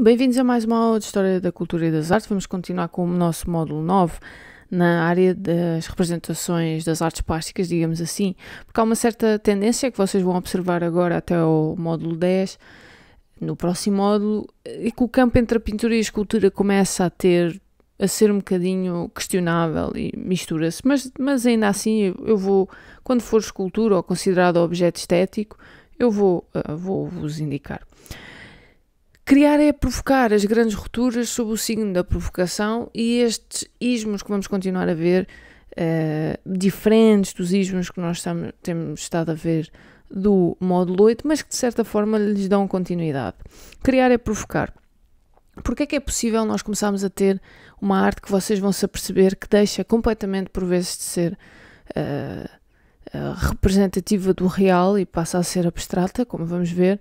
Bem-vindos a mais uma aula de História da Cultura e das Artes. Vamos continuar com o nosso módulo 9 na área das representações das artes plásticas, digamos assim, porque há uma certa tendência que vocês vão observar agora até o módulo 10, no próximo módulo, e que o campo entre a pintura e a escultura começa a ter a ser um bocadinho questionável e mistura-se, mas, mas ainda assim eu vou, quando for escultura ou considerado objeto estético, eu vou, uh, eh, vou vos indicar. Criar é provocar as grandes rupturas sob o signo da provocação e estes ismos que vamos continuar a ver, uh, diferentes dos ismos que nós temos estado a ver do módulo 8, mas que de certa forma lhes dão continuidade. Criar é provocar. Porque é que é possível nós começarmos a ter uma arte que vocês vão se aperceber que deixa completamente, por vezes, de ser uh, uh, representativa do real e passa a ser abstrata, como vamos ver,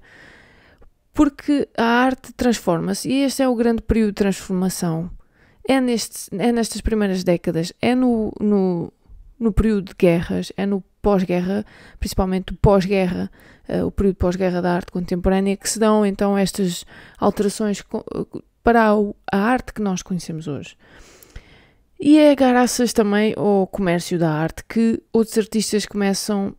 porque a arte transforma-se e este é o grande período de transformação. É, neste, é nestas primeiras décadas, é no, no, no período de guerras, é no pós-guerra, principalmente pós-guerra, uh, o período pós-guerra da arte contemporânea, que se dão então estas alterações para a arte que nós conhecemos hoje. E é graças também ao comércio da arte que outros artistas começam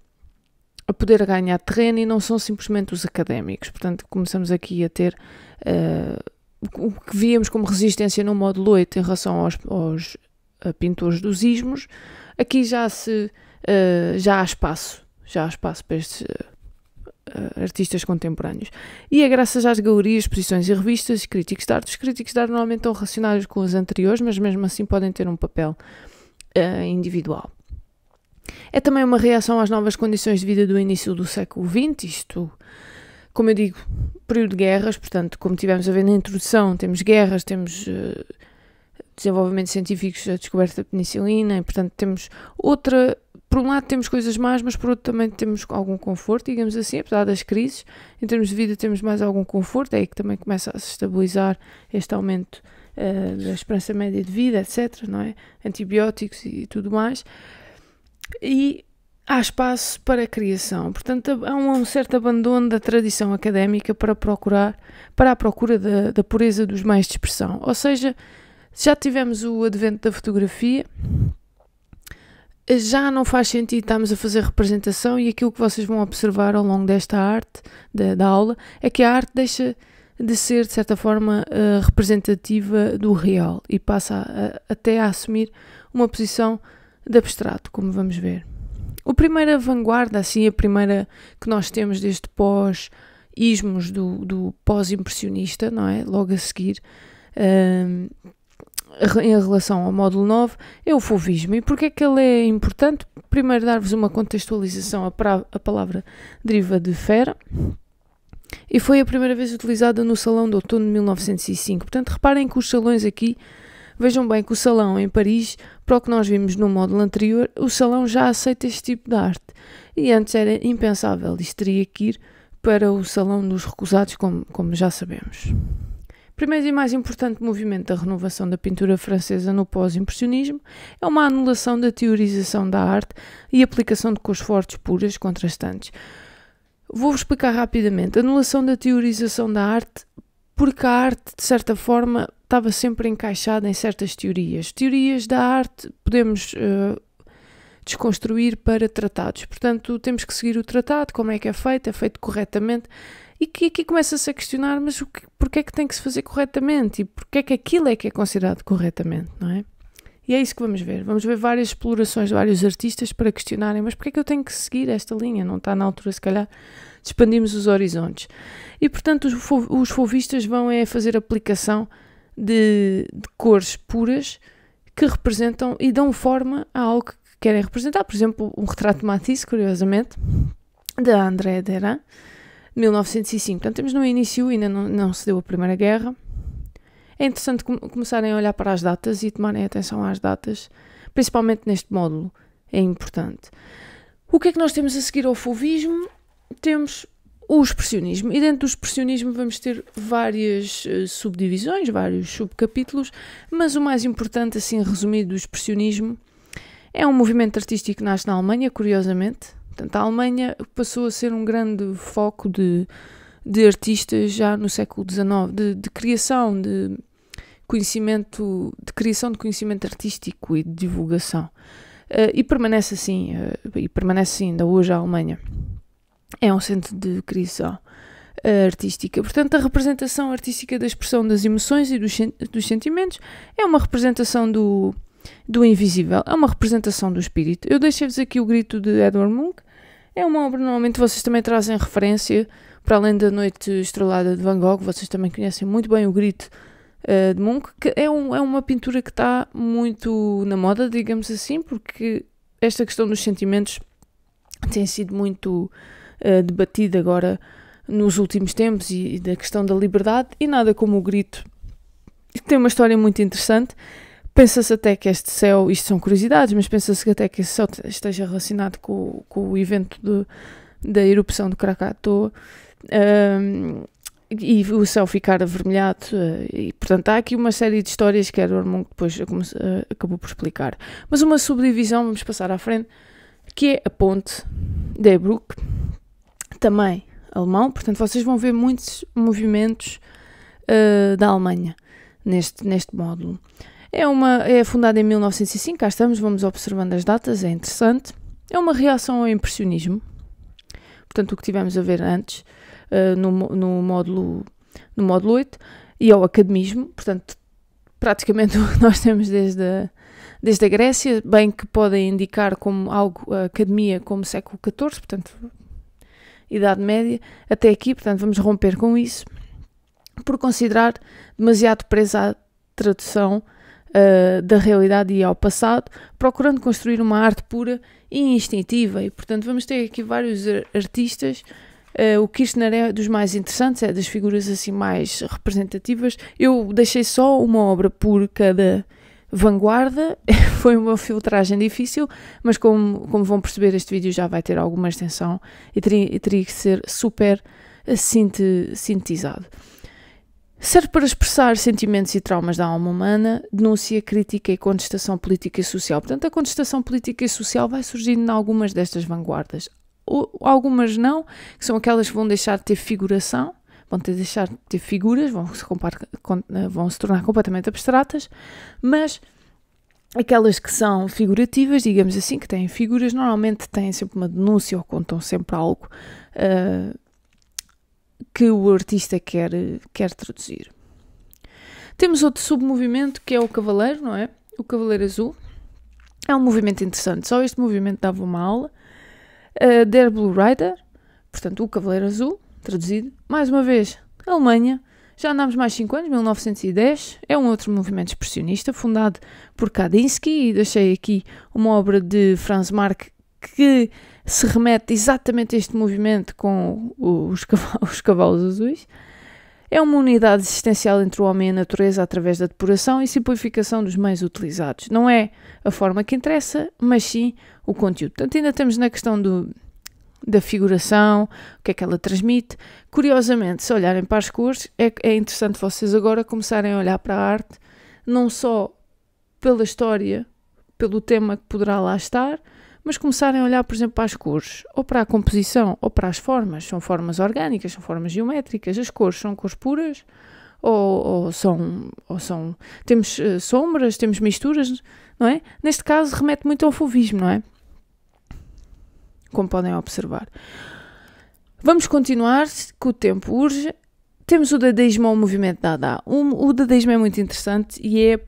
a poder ganhar terreno e não são simplesmente os académicos. Portanto, começamos aqui a ter uh, o que víamos como resistência no módulo 8 em relação aos, aos pintores dos ismos. Aqui já, se, uh, já há espaço, já há espaço para estes eh, artistas contemporâneos. E é graças às galerias, exposições e revistas, críticos de arte. Os críticos de arte normalmente estão relacionados com os anteriores, mas mesmo assim podem ter um papel uh, individual. É também uma reação às novas condições de vida do início do século XX, isto, como eu digo, período de guerras, portanto, como tivemos a ver na introdução, temos guerras, temos uh, eh, desenvolvimentos científicos, a descoberta da penicilina, e, portanto, temos outra. Por um lado temos coisas más, mas por outro também temos algum conforto, digamos assim, apesar das crises. Em termos de vida temos mais algum conforto, é aí que também começa a se estabilizar este aumento uh, da esperança média de vida, etc., não é? Antibióticos e tudo mais e há espaço para a criação. Portanto, há um, certo abandono da tradição académica para procurar, para a procura da, da pureza dos meios de expressão. Ou seja, já tivemos o advento da fotografia, já não faz sentido estarmos a fazer representação e aquilo que vocês vão observar ao longo desta arte, da, da aula, é que a arte deixa de ser, de certa forma, eh, representativa do real e passa a, até a assumir uma posição de abstrato, como vamos ver. A primeira vanguarda, assim, a primeira que nós temos deste pós-ismos do, do pós-impressionista, não é? Logo a seguir, um, em relação ao módulo 9, é o fovismo. E porquê é que ele é importante? Primeiro, dar-vos uma contextualização. A palavra deriva de fera, e foi a primeira vez utilizada no Salão de Outono de 1905. Portanto, reparem que os salões aqui Vejam bem que o salão em Paris, para o que nós vimos no módulo anterior, o salão já aceita este tipo de arte. E antes era impensável, isto teria que ir para o salão dos recusados, como, como já sabemos. Primeiro e mais importante movimento da renovação da pintura francesa no pós-impressionismo é uma anulação da teorização da arte e aplicação de cores fortes, puras, contrastantes. Vou-vos explicar rapidamente. Anulação da teorização da arte, porque a arte, de certa forma, estava sempre encaixada em certas teorias. Teorias da arte podemos desconstruir para tratados. Portanto, temos que seguir o tratado, como é que é feito, é feito corretamente. E que aqui começa-se a questionar, mas o que, é que tem que se fazer corretamente? E porquê é que aquilo é que é considerado corretamente, não é? E é isso que vamos ver. Vamos ver várias explorações de vários artistas para questionarem, mas porquê é que eu tenho que seguir esta linha? Não está na altura, se calhar, expandimos os horizontes. E, portanto, os, fo os fovistas vão é fazer aplicação de, de cores puras que representam e dão forma a algo que querem representar. Por exemplo, um retrato de Matisse, curiosamente, da André Derain, 1905. Portanto, temos no início, ainda não, não se deu a Primeira Guerra. É interessante com começarem a olhar para as datas e tomarem atenção às datas, principalmente neste módulo. É importante. O que é que nós temos a seguir ao fovismo? Temos o expressionismo. E dentro do expressionismo vamos ter várias uh, subdivisões, vários subcapítulos, mas o mais importante, assim resumido, do expressionismo é um movimento artístico que nasce na Alemanha, curiosamente. Portanto, a Alemanha passou a ser um grande foco de, de artistas já no século XIX, de, de criação, de conhecimento, de criação de conhecimento artístico e de divulgação. Uh, e permanece assim, uh, e permanece assim ainda hoje a Alemanha é um centro de criação eh, artística. Portanto, a representação artística da expressão das emoções e dos, dos sentimentos é uma representação do, do invisível, é uma representação do espírito. Eu deixei-vos aqui o grito de Edward Munch. É uma obra, normalmente vocês também trazem referência, para além da Noite Estrelada de Van Gogh, vocês também conhecem muito bem o grito uh, de Munch, que é, um, é uma pintura que está muito na moda, digamos assim, porque esta questão dos sentimentos tem sido muito eh, debatida agora nos últimos tempos e, e, da questão da liberdade, e nada como o grito, que tem uma história muito interessante. Pensa-se até que este céu, isto são curiosidades, mas pensa-se até que este céu esteja relacionado com, com o evento de, da erupção de Krakatoa. Um, ehm, e o céu ficar avermelhado. Eh, e, portanto, há aqui uma série de histórias que era o que depois eh, acabou por explicar. Mas uma subdivisão, vamos passar à frente, que é a ponte de Ebrook, também alemão, portanto vocês vão ver muitos movimentos uh, da Alemanha neste, neste módulo. É, uma, é fundada em 1905, cá estamos, vamos observando as datas, é interessante. É uma reação ao impressionismo, portanto o que tivemos a ver antes uh, no, no, módulo, no módulo 8, e ao academismo, portanto praticamente o que nós temos desde a, desde a Grécia, bem que podem indicar como algo a academia como século XIV, portanto Idade Média, até aqui, portanto vamos romper com isso, por considerar demasiado presa à tradução uh, da realidade e ao passado, procurando construir uma arte pura e instintiva. E portanto vamos ter aqui vários artistas. Uh, o Kirchner é dos mais interessantes, é das figuras assim mais representativas. Eu deixei só uma obra por cada vanguarda. Foi uma filtragem difícil, mas como, como vão perceber, este vídeo já vai ter alguma extensão e teria, teria que ser super eh, sintetizado. Serve para expressar sentimentos e traumas da alma humana, denúncia, crítica e contestação política e social. Portanto, a contestação política e social vai surgindo em algumas destas vanguardas. Ou, algumas não, que são aquelas que vão deixar de ter figuração, vão-te deixar de ter figuras, vão-se eh, vão -se tornar completamente abstratas, mas aquelas que são figurativas, digamos assim, que têm figuras, normalmente têm sempre uma denúncia ou contam sempre algo uh, que o artista quer, quer traduzir. Temos outro submovimento que é o Cavaleiro, não é? O Cavaleiro Azul. É um movimento interessante, só este movimento dava uma aula. Uh, Der Blue Rider, portanto, o Cavaleiro Azul, Traduzido, mais uma vez, Alemanha. Já andámos mais 5 anos, 1910, é um outro movimento expressionista fundado por Kandinsky e deixei aqui uma obra de Franz Marc que se remete exatamente a este movimento com os cavalos, os cavalos azuis. É uma unidade existencial entre o homem e a natureza através da depuração e simplificação dos meios utilizados. Não é a forma que interessa, mas sim o conteúdo. Portanto, ainda temos na questão do, da figuração, o que é que ela transmite. Curiosamente, se olharem para as cores, é, é interessante vocês agora começarem a olhar para a arte, não só pela história, pelo tema que poderá lá estar, mas começarem a olhar, por exemplo, para as cores, ou para a composição, ou para as formas. São formas orgânicas, são formas geométricas, as cores são cores puras, ou, ou são, ou são. Temos uh, sombras, temos misturas, não é? Neste caso, remete muito ao fovismo, não é? como podem observar. Vamos continuar, que o tempo urge. Temos o dadaísmo ao movimento dada. O dadaísmo é muito interessante e é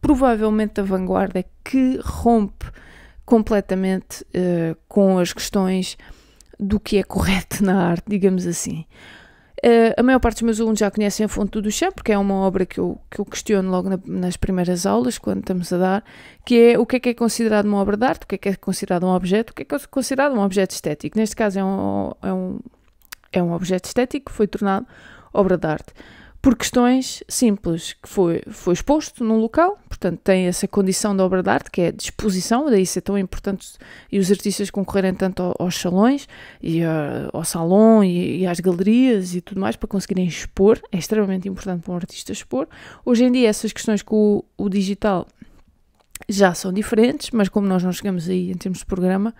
provavelmente a vanguarda que rompe completamente uh, com as questões do que é correto na arte, digamos assim. Uh, a maior parte dos meus alunos já conhecem a fonte do Duchamp, porque é uma obra que eu, que eu questiono logo na, nas primeiras aulas, quando estamos a dar, que é o que é que é considerado uma obra de arte, o que é que é considerado um objeto, o que é que é considerado um objeto estético. Neste caso é um, é um, é um objeto estético que foi tornado obra de arte por questões simples, que foi, foi exposto num local, portanto tem essa condição da obra de arte, que é a disposição, daí ser tão importante e os artistas concorrerem tanto aos, aos salões, e a, eh, ao salão, e, e, às galerias e tudo mais, para conseguirem expor, é extremamente importante para um artista expor. Hoje em dia essas questões com o, o digital já são diferentes, mas como nós não chegamos aí em termos de programa,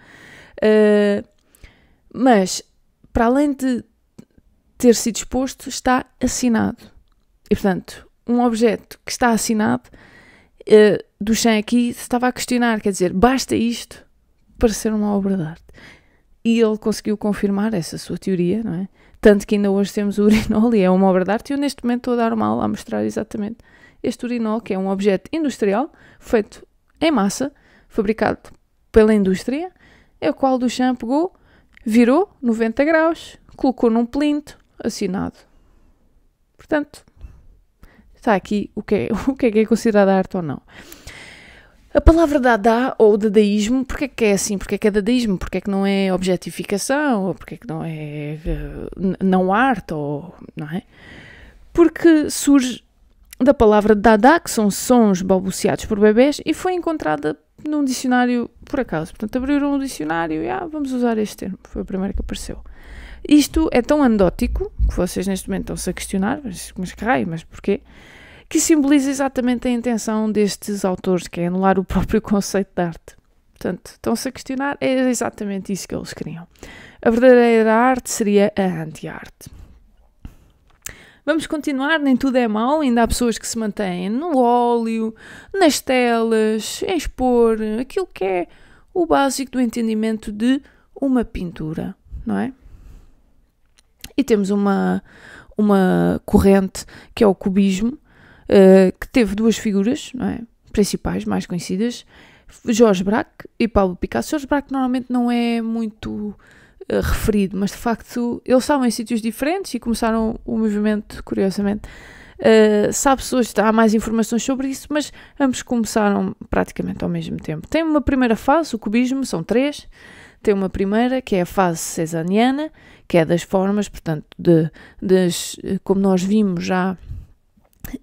uh, mas para além de ter sido exposto está assinado. E portanto, um objeto que está assinado, uh, eh, Duchamp aqui estava a questionar, quer dizer, basta isto para ser uma obra de arte. E ele conseguiu confirmar essa sua teoria, não é? Tanto que ainda hoje temos o urinol e é uma obra de arte. E eu neste momento estou a dar uma aula a mostrar exatamente este urinol, que é um objeto industrial feito em massa, fabricado pela indústria, é o qual Duchamp pegou, virou 90 graus, colocou num plinto, assinado. Portanto, está aqui o que é, o que, é que é arte ou não. A palavra dada ou dadaísmo, porque é que é assim? Porque é que é dadaísmo? Porque é que não é objetificação? Ou porque é que não é eh, não arte? Ou, não é? Porque surge da palavra dada, que são sons balbuciados por bebés, e foi encontrada num dicionário por acaso. Portanto, abriram um dicionário e ah, vamos usar este termo. Foi o primeiro que apareceu. Isto é tão anedótico, que vocês neste momento estão-se a questionar, mas, mas que raio, mas porquê? Que simboliza exatamente a intenção destes autores, que é anular o próprio conceito de arte. Portanto, estão-se a questionar, é exatamente isso que eles queriam. A verdadeira arte seria a anti-arte. Vamos continuar, nem tudo é mau, ainda há pessoas que se mantêm no óleo, nas telas, em expor, aquilo que é o básico do entendimento de uma pintura, não é? E temos uma, uma corrente que é o cubismo, uh, que teve duas figuras é? principais, mais conhecidas, Jorge Braque e Pablo Picasso. Jorge Braque normalmente não é muito uh, referido, mas de facto eles estavam em sítios diferentes e começaram o movimento, curiosamente. Uh, Sabe-se hoje, há mais informações sobre isso, mas ambos começaram praticamente ao mesmo tempo. Tem uma primeira fase, o cubismo, são três, tem uma primeira, que é a fase cesaniana, que é das formas, portanto, de, das, eh, como nós vimos já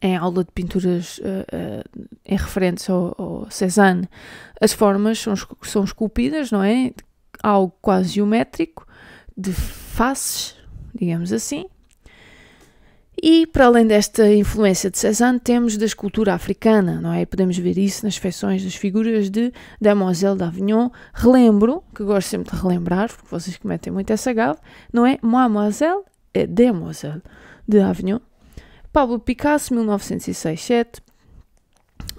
em aula de pinturas uh, uh, em referência ao, ao, Cézanne, as formas são, são esculpidas, não é? Algo quase geométrico, de faces, digamos assim, e para além desta influência de Cézanne, temos da escultura africana, não é? Podemos ver isso nas feições das figuras de Demoiselle d'Avignon. Relembro, que gosto sempre de relembrar, porque vocês cometem muito essa gafe, não é? Mademoiselle é Demoiselle de Avignon. Pablo Picasso, 1906-7.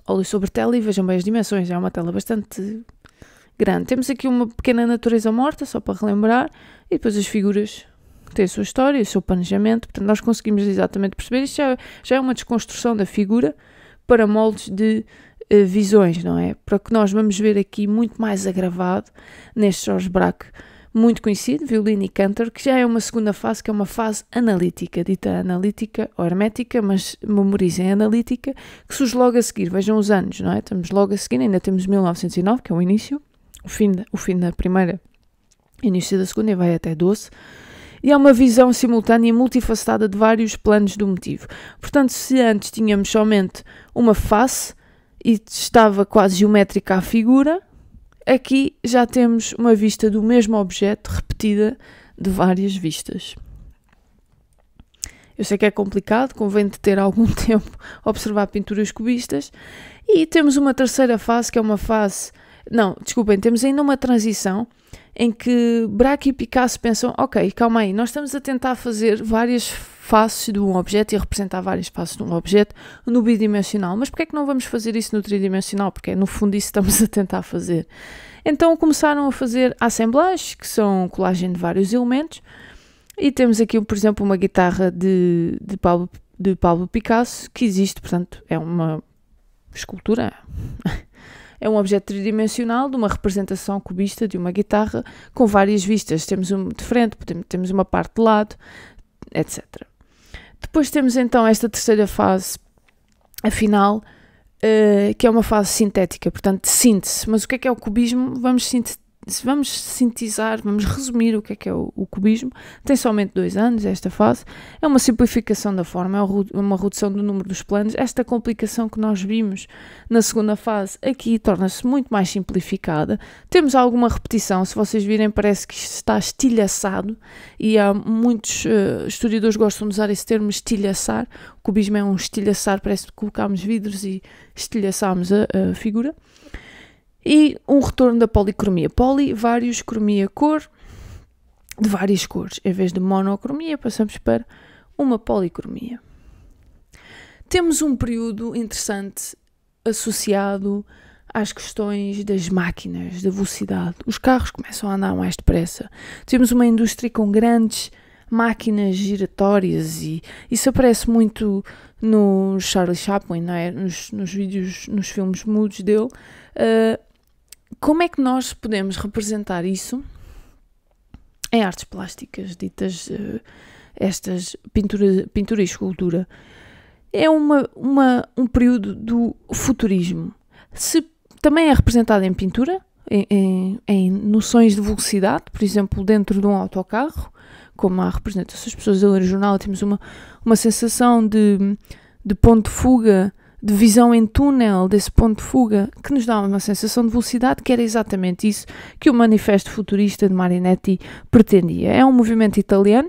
Olhe sobre tela e vejam bem as dimensões, é uma tela bastante grande. Temos aqui uma pequena natureza morta, só para relembrar, e depois as figuras tem a sua história, o seu planejamento, portanto, nós conseguimos exatamente perceber. Isto já, já é uma desconstrução da figura para moldes de uh, visões, não é? Para que nós vamos ver aqui muito mais agravado neste Jorge Braque, muito conhecido, violino e cantor, que já é uma segunda fase, que é uma fase analítica, dita analítica ou hermética, mas memorizem analítica, que surge logo a seguir, vejam os anos, não é? Estamos logo a seguir, ainda temos 1909, que é o início, o fim, de, o fim da primeira, início da segunda e vai até 12 e há uma visão simultânea e multifacetada de vários planos do motivo. Portanto, se antes tínhamos somente uma face e estava quase geométrica a figura, aqui já temos uma vista do mesmo objeto repetida de várias vistas. Eu sei que é complicado, convém de ter algum tempo a observar pinturas cubistas. E temos uma terceira fase, que é uma fase. Não, desculpem, temos ainda uma transição em que Braque e Picasso pensam: ok, calma aí, nós estamos a tentar fazer várias faces de um objeto e representar várias faces de um objeto no bidimensional, mas que é que não vamos fazer isso no tridimensional? Porque é no fundo isso estamos a tentar fazer. Então começaram a fazer assemblagens, que são colagem de vários elementos, e temos aqui, por exemplo, uma guitarra de, de, Pablo, de Pablo Picasso, que existe, portanto, é uma escultura é um objeto tridimensional de uma representação cubista de uma guitarra com várias vistas. Temos um de frente, temos uma parte de lado, etc. Depois temos então esta terceira fase, a final, uh, eh, que é uma fase sintética, portanto de síntese. Mas o que é que é o cubismo? Vamos sintetizar se vamos sintetizar, vamos resumir o que é que é o, o, cubismo, tem somente dois anos esta fase, é uma simplificação da forma, é uma redução do número dos planos, esta complicação que nós vimos na segunda fase aqui torna-se muito mais simplificada, temos alguma repetição, se vocês virem parece que está estilhaçado e há muitos uh, historiadores gostam de usar esse termo estilhaçar, o cubismo é um estilhaçar, parece que colocámos vidros e estilhaçámos a, a figura. E um retorno da policromia. Poli, vários, cromia, cor, de várias cores. Em vez de monocromia, passamos para uma policromia. Temos um período interessante associado às questões das máquinas, da velocidade. Os carros começam a andar mais depressa. Temos uma indústria com grandes máquinas giratórias e isso aparece muito no Charlie Chaplin, é? nos, nos, vídeos, nos filmes mudos dele. Uh, como é que nós podemos representar isso em artes plásticas, ditas uh, estas pintura, pintura e escultura? É uma, uma, um período do futurismo. Se também é representado em pintura, em, em, em noções de velocidade, por exemplo, dentro de um autocarro, como há representações, as pessoas a ler o jornal, temos uma, uma sensação de, de ponto de fuga de visão em túnel, desse ponto de fuga, que nos dá uma sensação de velocidade, que era exatamente isso que o Manifesto Futurista de Marinetti pretendia. É um movimento italiano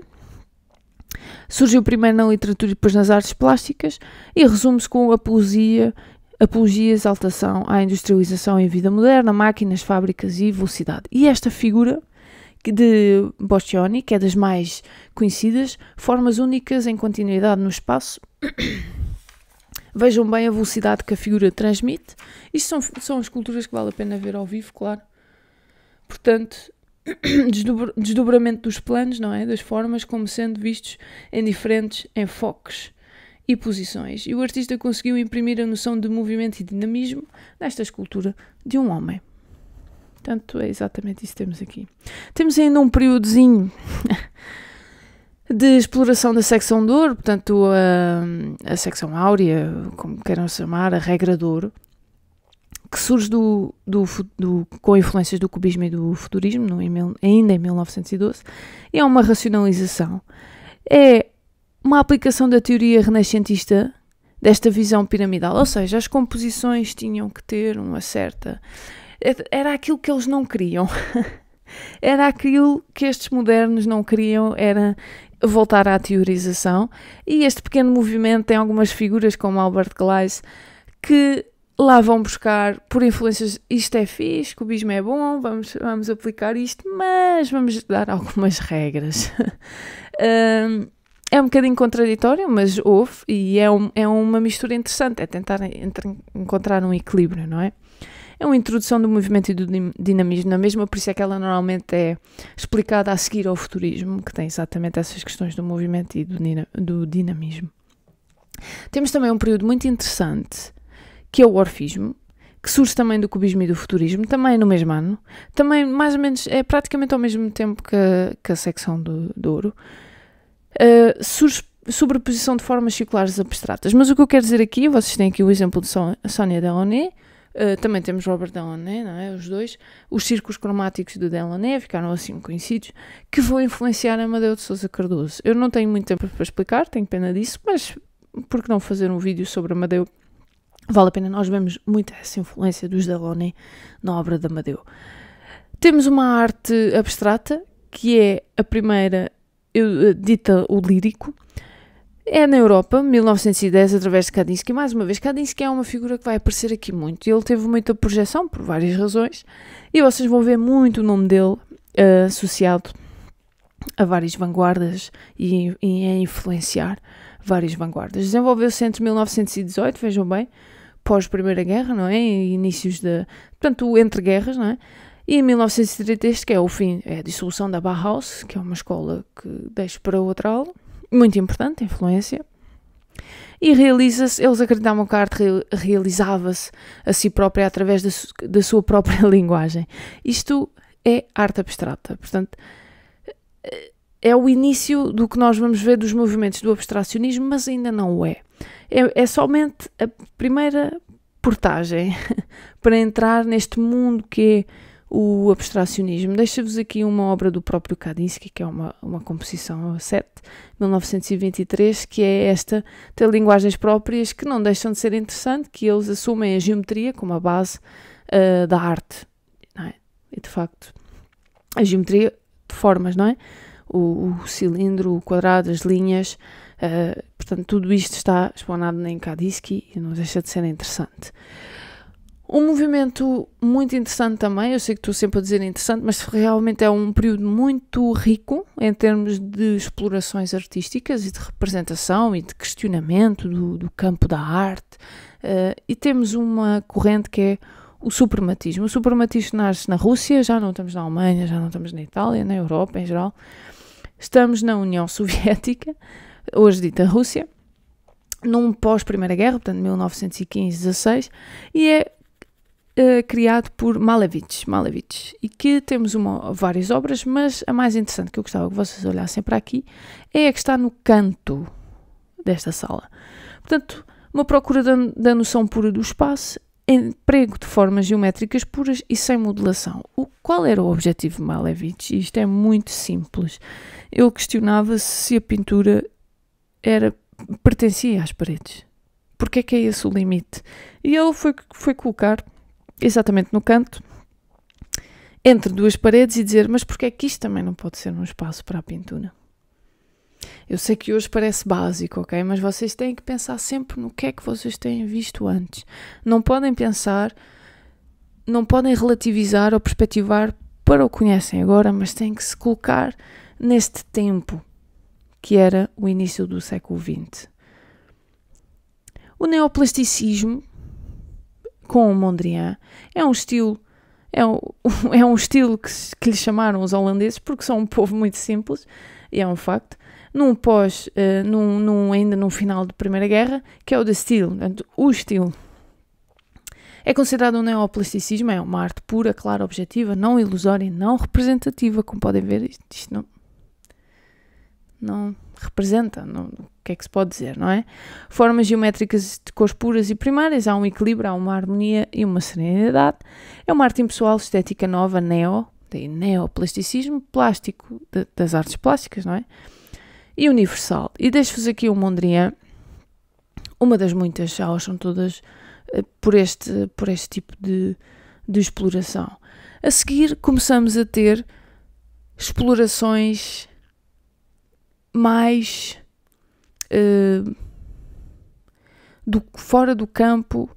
surgiu primeiro na literatura e depois nas artes plásticas e resume-se com apologia, apologia, exaltação à industrialização e vida moderna, máquinas, fábricas e velocidade. E esta figura de Boccioni, que é das mais conhecidas, formas únicas em continuidade no espaço. Vejam bem a velocidade que a figura transmite. Isto são, são esculturas que vale a pena ver ao vivo, claro. Portanto, desdobramento dos planos, não é? Das formas como sendo vistos em diferentes enfoques e posições. E o artista conseguiu imprimir a noção de movimento e dinamismo nesta escultura de um homem. Portanto, é exatamente isso que temos aqui. Temos ainda um períodozinho de exploração da secção de ouro, portanto a, a secção áurea, como queiram chamar, a regra de ouro, que surge do, do, do, com influências do cubismo e do futurismo, no, em, ainda em 1912, é uma racionalização. É uma aplicação da teoria renascentista desta visão piramidal, ou seja, as composições tinham que ter uma certa. É, era aquilo que eles não queriam. era aquilo que estes modernos não queriam, era voltar à teorização, e este pequeno movimento tem algumas figuras como Albert Gleis que lá vão buscar por influências isto é fixe, cubismo é bom, vamos, vamos aplicar isto, mas vamos dar algumas regras. um, é um bocadinho contraditório, mas houve, e é, um, é uma mistura interessante, é tentar encontrar um equilíbrio, não é? é uma introdução do movimento e do dinamismo na é mesma, por isso é que ela normalmente é explicada a seguir ao futurismo, que tem exatamente essas questões do movimento e do, dinamismo. Temos também um período muito interessante, que é o orfismo, que surge também do cubismo e do futurismo, também no mesmo ano, também mais ou menos, é praticamente ao mesmo tempo que, a, que a secção do, do ouro, uh, surge sobreposição de formas circulares abstratas. Mas o que eu quero dizer aqui, vocês têm aqui o exemplo de Sónia Delaunay, eh, também temos Robert Delaunay, não é? Os dois. Os círculos cromáticos do Delaunay ficaram assim conhecidos, que vão influenciar Amadeu de Souza Cardoso. Eu não tenho muito tempo para explicar, tenho pena disso, mas por que não fazer um vídeo sobre Amadeu? Vale a pena, nós vemos muito essa influência dos Delaunay na obra de Amadeu. Temos uma arte abstrata, que é a primeira, eu, eh, dita o lírico, é na Europa, 1910, através de Kandinsky. Mais uma vez, Kandinsky é uma figura que vai aparecer aqui muito. Ele teve muita projeção, por várias razões, e vocês vão ver muito o nome dele uh, associado a várias vanguardas e, e a influenciar várias vanguardas. Desenvolveu-se entre 1918, vejam bem, pós Primeira Guerra, não é? inícios de. Portanto, entre guerras, não é? E em 1930, este que é o fim, é a dissolução da Bauhaus, que é uma escola que deixo para outra aula muito importante, influência. E realiza-se, eles acreditavam que a arte realizava-se a si própria através da, su, da sua própria linguagem. Isto é arte abstrata, portanto, é o início do que nós vamos ver dos movimentos do abstracionismo, mas ainda não o é. É, é somente a primeira portagem para entrar neste mundo que é o abstracionismo. Deixo-vos aqui uma obra do próprio Kandinsky, que é uma, uma composição 7, 1923, que é esta, tem linguagens próprias que não deixam de ser interessante, que eles assumem a geometria como a base uh, da arte. É? E de facto, a geometria de formas, não é? O, o cilindro, o quadrado, as linhas, uh, portanto, tudo isto está explanado em Kandinsky e não deixa de ser interessante. Um movimento muito interessante também, eu sei que estou sempre a dizer interessante, mas realmente é um período muito rico em termos de explorações artísticas e de representação e de questionamento do, do campo da arte. Uh, e temos uma corrente que é o suprematismo. O suprematismo nasce na Rússia, já não estamos na Alemanha, já não estamos na Itália, na Europa em geral. Estamos na União Soviética, hoje dita Rússia num pós-Primeira Guerra, portanto 1915-16, e é eh, criado por Malevich, Malevich, e que temos uma, várias obras, mas a mais interessante que eu gostava que vocês olhassem para aqui é a que está no canto desta sala. Portanto, uma procura da, da noção pura do espaço, emprego de formas geométricas puras e sem modelação. O, qual era o objetivo de Malevich? Isto é muito simples. Ele questionava-se se a pintura era pertencia às paredes. Porque é que é esse o limite? E ele foi, foi colocar exatamente no canto, entre duas paredes e dizer: Mas porquê é que isto também não pode ser um espaço para a pintura? Eu sei que hoje parece básico, ok? Mas vocês têm que pensar sempre no que é que vocês têm visto antes. Não podem pensar, não podem relativizar ou perspectivar para o que conhecem agora, mas têm que se colocar neste tempo que era o início do século XX. O neoplasticismo com o Mondrian. É um estilo, é um, é um estilo que, que lhe chamaram os holandeses porque são um povo muito simples, e é um facto. Num pós, uh, num, num, ainda num final da Primeira Guerra, que é o de estilo, portanto, o estilo. É considerado um neoplasticismo, é uma arte pura, clara, objetiva, não ilusória, não representativa, como podem ver, isto, isto não... Não representa, não, o que é que se pode dizer, não é? Formas geométricas de cores puras e primárias, há um equilíbrio, há uma harmonia e uma serenidade. É uma arte impessoal, estética nova, neo, daí neoplasticismo, plástico de, das artes plásticas, não é? E universal. E deixo-vos aqui o um Mondrian, uma das muitas, já são todas eh, por este, por este tipo de, de exploração. A seguir começamos a ter explorações mais uh, do, fora do campo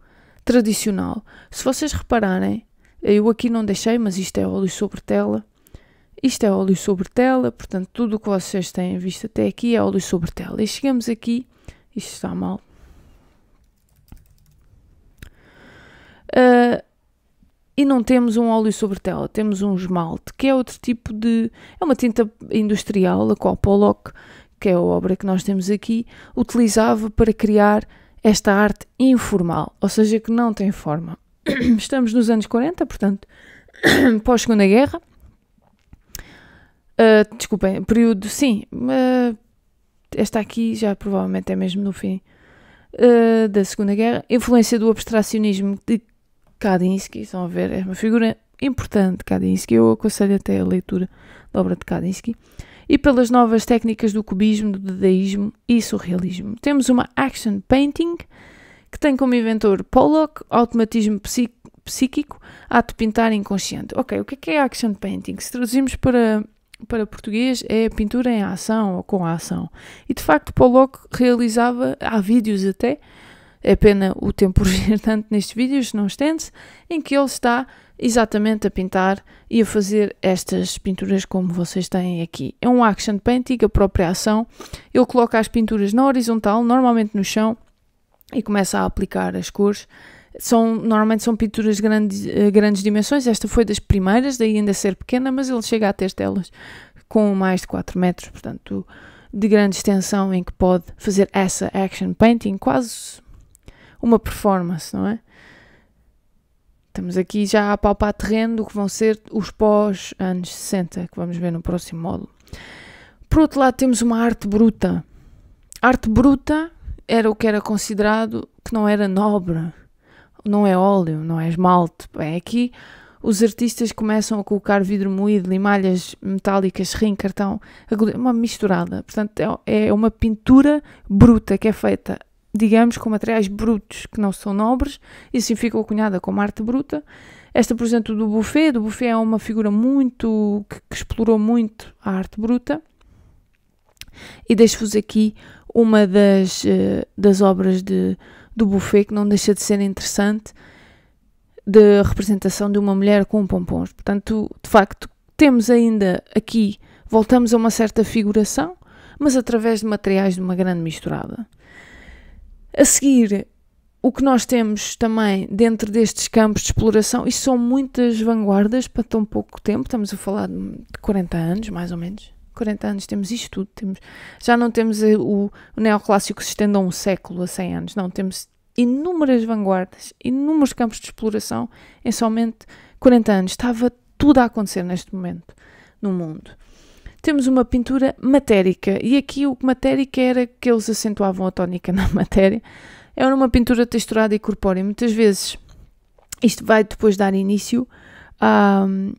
tradicional. Se vocês repararem, eu aqui não deixei, mas isto é óleo sobre tela. Isto é óleo sobre tela, portanto, tudo o que vocês têm visto até aqui é óleo sobre tela. E chegamos aqui, isto está mal. Uh, e não temos um óleo sobre tela, temos um esmalte, que é outro tipo de. é uma tinta industrial, a qual Pollock, que é a obra que nós temos aqui, utilizava para criar esta arte informal, ou seja, que não tem forma. Estamos nos anos 40, portanto, pós-Segunda Guerra. Uh, desculpem, período, sim, uh, esta aqui já provavelmente é mesmo no fim uh, da Segunda Guerra. Influência do abstracionismo de Kandinsky, estão a ver, é uma figura importante, Kandinsky, eu aconselho até a leitura da obra de Kandinsky, e pelas novas técnicas do cubismo, do dadaísmo e surrealismo. Temos uma action painting, que tem como inventor Pollock, automatismo psí psíquico, ato pintar inconsciente. Ok, o é que é action painting? Se traduzimos para, para português, é pintura em ação ou com a ação. E de facto, Pollock realizava, há vídeos até, é pena o tempo urgir tanto nestes vídeos, não estende-se, em que ele está exatamente a pintar e a fazer estas pinturas como vocês têm aqui. É um action painting, a própria ação. Ele coloca as pinturas na horizontal, normalmente no chão, e começa a aplicar as cores. São, normalmente são pinturas de grandes, eh, grandes dimensões, esta foi das primeiras, daí ainda ser pequena, mas ele chega a ter telas com mais de 4 metros, portanto, de grande extensão, em que pode fazer essa action painting quase uma performance, não é? Estamos aqui já a palpar terreno do que vão ser os pós-anos 60, que vamos ver no próximo módulo. Por outro lado, temos uma arte bruta. Arte bruta era o que era considerado que não era nobre, não é óleo, não é esmalte. É aqui os artistas começam a colocar vidro moído, limalhas metálicas, rim, cartão, uma misturada. Portanto, é, é uma pintura bruta que é feita digamos, com materiais brutos que não são nobres, e assim ficou cunhada como arte bruta. Esta, por exemplo, do Buffet, do Buffet é uma figura muito que, que explorou muito a arte bruta. E deixo-vos aqui uma das, eh, das obras de, do Buffet que não deixa de ser interessante, de representação de uma mulher com pompons. Portanto, de facto, temos ainda aqui, voltamos a uma certa figuração, mas através de materiais de uma grande misturada. A seguir, o que nós temos também dentro destes campos de exploração, e são muitas vanguardas para tão pouco tempo, estamos a falar de 40 anos, mais ou menos. 40 anos temos isto tudo, temos, já não temos eh, o, o neoclássico que se estende a um século, a 100 anos, não, temos inúmeras vanguardas, inúmeros campos de exploração em é somente 40 anos. Estava tudo a acontecer neste momento no mundo temos uma pintura matérica. E aqui o que matérica era que eles acentuavam a tónica na matéria. Era é uma pintura texturada e corpórea. Muitas vezes isto vai depois dar início a, hum,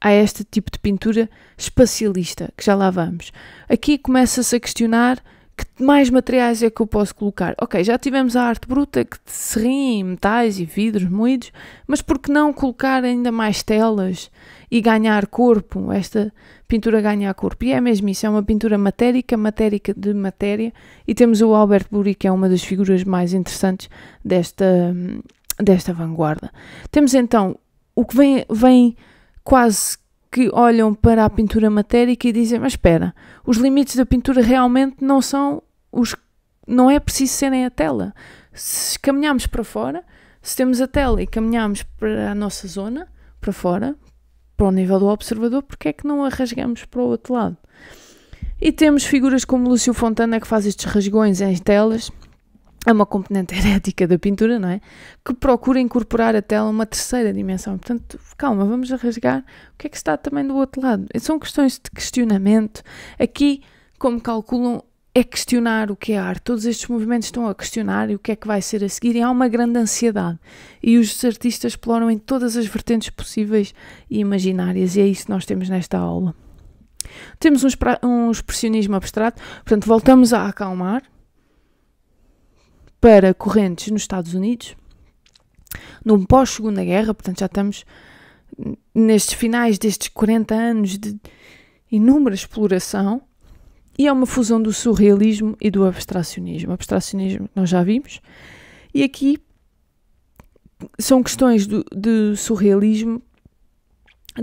a este tipo de pintura espacialista, que já lá vamos. Aqui começa-se a questionar que mais materiais é que eu posso colocar? Ok, já tivemos a arte bruta que se riem metais e vidros moídos, mas por que não colocar ainda mais telas e ganhar corpo? Esta pintura ganha corpo. E é mesmo isso, é uma pintura matérica, matérica de matéria. E temos o Albert Buri, que é uma das figuras mais interessantes desta, hum, desta vanguarda. Temos então o que vem, vem quase que olham para a pintura matérica e dizem: Mas espera, os limites da pintura realmente não são os. Não é preciso serem a tela. Se caminharmos para fora, se temos a tela e caminharmos para a nossa zona, para fora, para o nível do observador, porque é que não a rasgamos para o outro lado? E temos figuras como Lúcio Fontana que faz estes rasgões em telas é uma componente herética da pintura, não é? Que procura incorporar tela uma terceira dimensão. Portanto, calma, vamos arrasgar o que é que está também do outro lado. São questões de questionamento. Aqui, como calculam, é questionar o que é arte. Todos estes movimentos estão a questionar e o que é que vai ser a seguir e há uma grande ansiedade. E os artistas exploram em todas as vertentes possíveis e imaginárias, e é isso que nós temos nesta aula. Temos um, um expressionismo abstrato, portanto, voltamos a acalmar para correntes nos Estados Unidos, num pós-segunda guerra, portanto já estamos nestes finais destes 40 anos de inúmera exploração, e é uma fusão do surrealismo e do abstracionismo. abstracionismo nós já vimos, e aqui são questões do, do surrealismo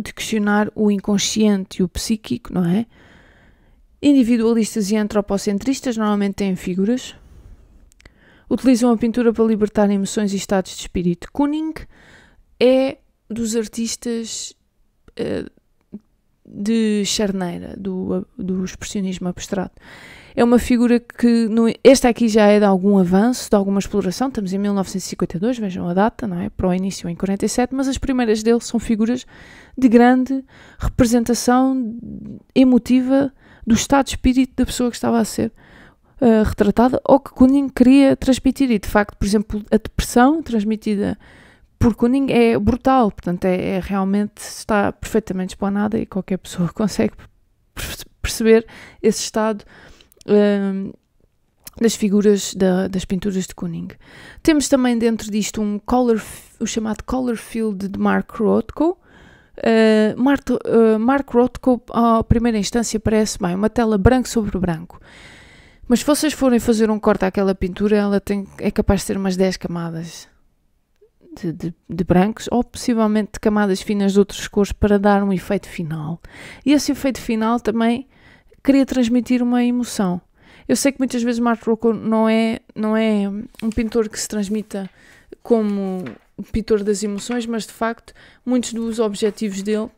de questionar o inconsciente e o psíquico, não é? Individualistas e antropocentristas normalmente têm figuras utilizam a pintura para libertar emoções e estados de espírito. Kuning é dos artistas uh, de charneira, do, do expressionismo abstrato. É uma figura que. No, esta aqui já é de algum avanço, de alguma exploração. Estamos em 1952, vejam a data, não é? Para o início em 47, mas as primeiras dele são figuras de grande representação emotiva do estado de espírito da pessoa que estava a ser eh, retratada ou que Kuning queria transmitir. E de facto, por exemplo, a depressão transmitida por Kuning é brutal, portanto, é, é realmente está perfeitamente explanada e qualquer pessoa consegue perceber esse estado. Ehm, das figuras da, das pinturas de Kuning. Temos também dentro disto um color, o chamado Color Field de Mark Rothko. Uh, eh, Mark, uh, eh, Mark Rothko, à primeira instância, parece bem uma tela branco sobre branco. Mas se vocês forem fazer um corte àquela pintura, ela tem, é capaz de ter umas 10 camadas de, de, de brancos ou possivelmente de camadas finas de outras cores para dar um efeito final. E esse efeito final também queria transmitir uma emoção. Eu sei que muitas vezes Marco Rocco não é, não é um pintor que se transmita como um pintor das emoções, mas de facto muitos dos objetivos dele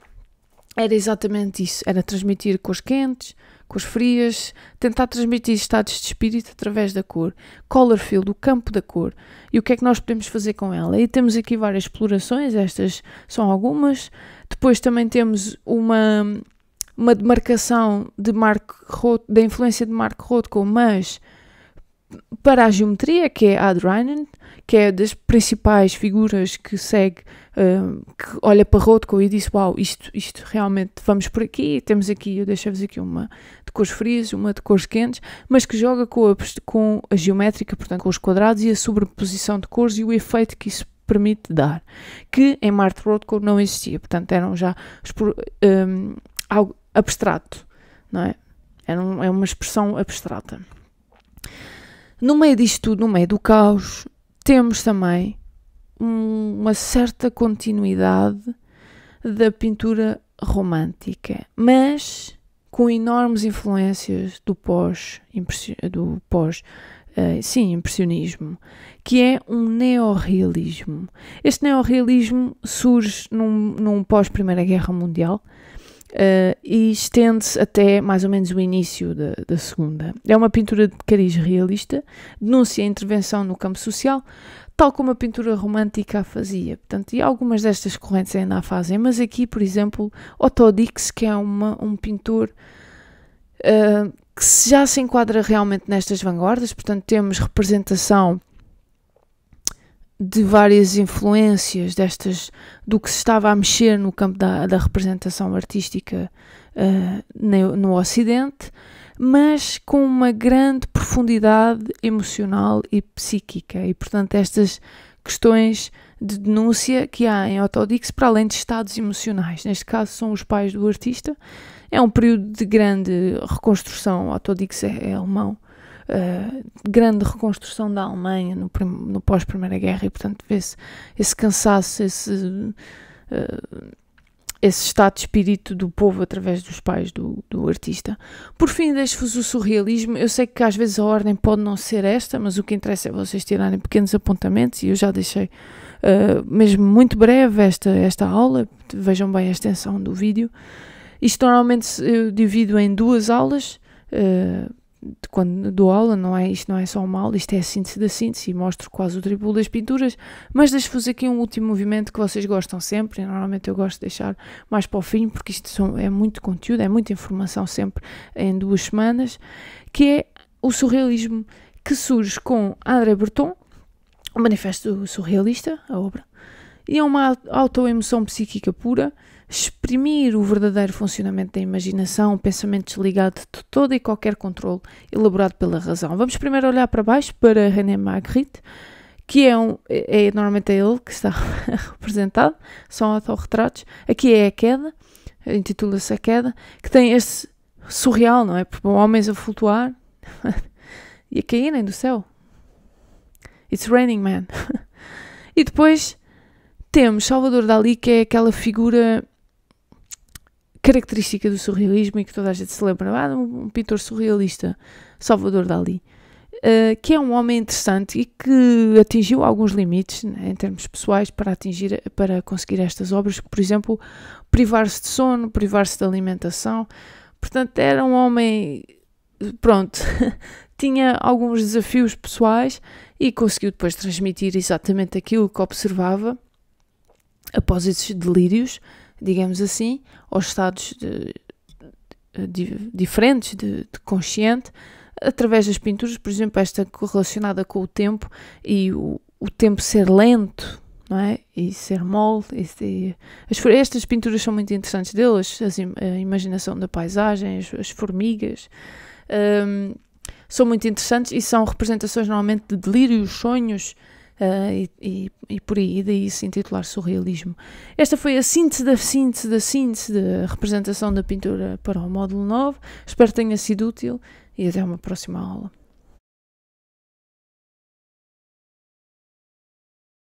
era exatamente isso, era transmitir cores quentes, cores frias, tentar transmitir estados de espírito através da cor. color field o campo da cor. E o que é que nós podemos fazer com ela? E temos aqui várias explorações, estas são algumas. Depois também temos uma, uma demarcação de Mark Roth, da influência de Mark Rothko, mas para a geometria, que é a Adrianant que é das principais figuras que segue, uh, que olha para Rothko e diz: Uau, isto, isto realmente vamos por aqui, temos aqui, eu deixo-vos aqui uma de cores frias, uma de cores quentes, mas que joga com a, com a geométrica, portanto, com os quadrados e a sobreposição de cores e o efeito que isso permite dar, que em Marte Rothko não existia, portanto, eram já um, algo abstrato, não é? Era é uma expressão abstrata. No meio disto tudo, no meio do caos, temos também uma certa continuidade da pintura romântica, mas com enormes influências do pós, do pós uh, sim, impressionismo, que é um neorrealismo. Este neorrealismo surge num, num pós-Primeira Guerra Mundial, Uh, e estende-se até mais ou menos o início da, da, segunda. É uma pintura de cariz realista, denuncia a intervenção no campo social, tal como a pintura romântica a fazia. Portanto, e algumas destas correntes ainda a fazem, mas aqui, por exemplo, Otto Dix, que é uma, um pintor uh, que já se enquadra realmente nestas vanguardas, portanto, temos representação de várias influências destas do que se estava a mexer no campo da, da representação artística uh, eh, no, no, Ocidente, mas com uma grande profundidade emocional e psíquica. E, portanto, estas questões de denúncia que há em Autodix, para além de estados emocionais, neste caso são os pais do artista, é um período de grande reconstrução. Autodix é, é alemão eh, grande reconstrução da Alemanha no, no pós-Primeira Guerra e, portanto, vê-se esse cansaço, esse, uh, esse estado de espírito do povo através dos pais do, do artista. Por fim, deixo-vos o surrealismo. Eu sei que às vezes a ordem pode não ser esta, mas o que interessa é vocês tirarem pequenos apontamentos e eu já deixei uh, mesmo muito breve esta, esta aula. Vejam bem a extensão do vídeo. Isto normalmente eu divido em duas aulas. Uh, quando dou aula, não é, isto não é só uma aula, isto é a síntese da síntese e mostro quase o triplo das pinturas, mas deixo-vos aqui um último movimento que vocês gostam sempre, e normalmente eu gosto de deixar mais para o fim, porque isto são, é muito conteúdo, é muita informação sempre em duas semanas, que é o surrealismo que surge com André Breton, o Manifesto Surrealista, a obra, e é uma autoemoção psíquica pura, exprimir o verdadeiro funcionamento da imaginação, pensamento desligado de todo e qualquer controle elaborado pela razão. Vamos primeiro olhar para baixo para René Magritte, que é, um, é, é normalmente é ele que está representado, são autorretratos. Aqui é a queda, intitula-se a queda, que tem este surreal, não é? homens a flutuar e a caírem do céu. It's raining man. e depois temos Salvador Dali, que é aquela figura característica do surrealismo e que toda a gente se lembra, ah, um pintor surrealista, Salvador Dali. Uh, que é um homem interessante e que atingiu alguns limites né, em termos pessoais para atingir, para conseguir estas obras, por exemplo, privar-se de sono, privar-se de alimentação. Portanto, era um homem, pronto, tinha alguns desafios pessoais e conseguiu depois transmitir exatamente aquilo que observava após esses delírios, digamos assim, aos estados de, de, diferentes de, de consciente, através das pinturas, por exemplo, esta relacionada com o tempo e o, o tempo ser lento, não é? E ser mole. E, as, estas pinturas são muito interessantes delas, as, a imaginação da paisagem, as, as formigas. Um, são muito interessantes e são representações normalmente de delírios, sonhos, uh, e, e, e, por aí, e daí se intitular Surrealismo. Esta foi a síntese da síntese da síntese da representação da pintura para o módulo 9. Espero que tenha sido útil e até uma próxima aula.